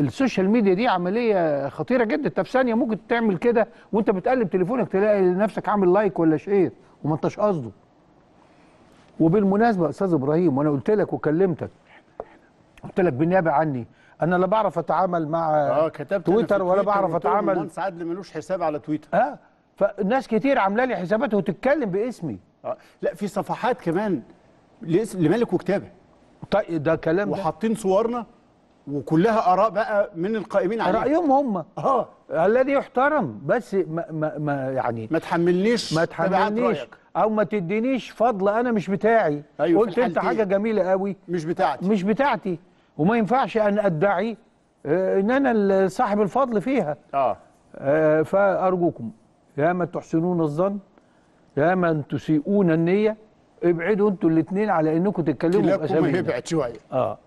السوشيال ميديا دي عمليه خطيره جدا انت في ثانيه ممكن تعمل كده وانت بتقلب تليفونك تلاقي نفسك عامل لايك ولا شير وما انتش قصده وبالمناسبه استاذ ابراهيم وانا قلت لك وكلمتك قلت لك بالنيابه عني انا لا بعرف اتعامل مع آه كتبت تويتر ولا بعرف اتعامل سعد اللي ملوش حساب على تويتر اه فناس كتير عامله لي حسابات وتتكلم باسمي آه لا في صفحات كمان لملك وكتابه طيب ده كلام وحاطين صورنا وكلها اراء بقى من القائمين عليها رايهم هم اه الذي يحترم بس ما, ما, ما يعني ما تحملنيش ما تحملنيش او ما تدينيش فضل انا مش بتاعي أيوة قلت انت حاجه جميله قوي مش بتاعتي مش بتاعتي وما ينفعش ان ادعي آه، ان انا صاحب الفضل فيها اه, آه فارجوكم يا من تحسنون الظن يا من تسيئون النيه ابعدوا انتوا الاثنين على انكم تتكلموا باسامي يبعد شويه اه